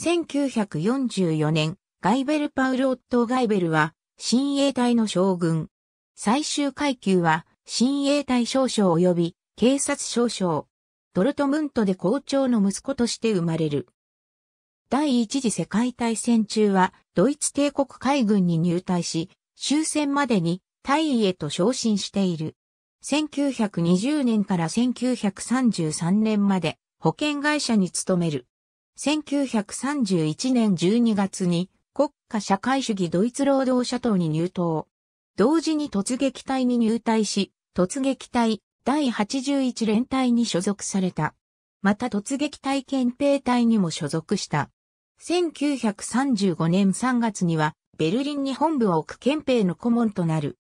1944年、ガイベル・パウル・オットガイベルは、新衛隊の将軍。最終階級は、新衛隊少将及び、警察少将。ドルトムントで校長の息子として生まれる。第一次世界大戦中は、ドイツ帝国海軍に入隊し、終戦までに、大尉へと昇進している。1920年から1933年まで、保険会社に勤める。1931年12月に国家社会主義ドイツ労働者党に入党。同時に突撃隊に入隊し、突撃隊第81連隊に所属された。また突撃隊憲兵隊にも所属した。1935年3月にはベルリンに本部を置く憲兵の顧問となる。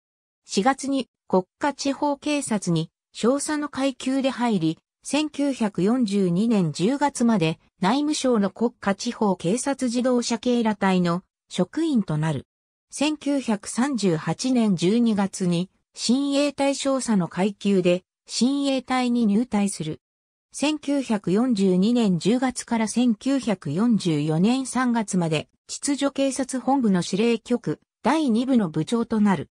4月に国家地方警察に少佐の階級で入り、1942年10月まで内務省の国家地方警察自動車警ら隊の職員となる。1938年12月に新衛隊少佐の階級で新衛隊に入隊する。1942年10月から1944年3月まで秩序警察本部の司令局第2部の部長となる。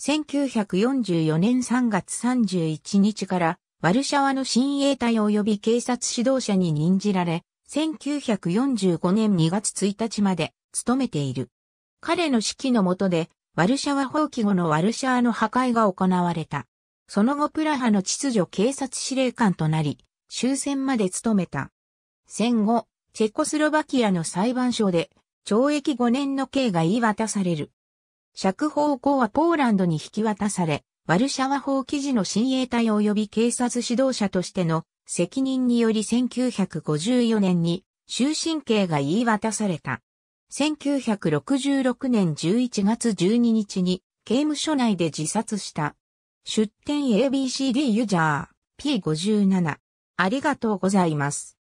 1944年3月31日からワルシャワの親衛隊及び警察指導者に任じられ、1945年2月1日まで勤めている。彼の指揮の下で、ワルシャワ放棄後のワルシャワの破壊が行われた。その後プラハの秩序警察司令官となり、終戦まで勤めた。戦後、チェコスロバキアの裁判所で、懲役5年の刑が言い渡される。釈放後はポーランドに引き渡され、ワルシャワ法記事の親衛隊及び警察指導者としての責任により1954年に終身刑が言い渡された。1966年11月12日に刑務所内で自殺した。出典 ABCD ユジャー P57。ありがとうございます。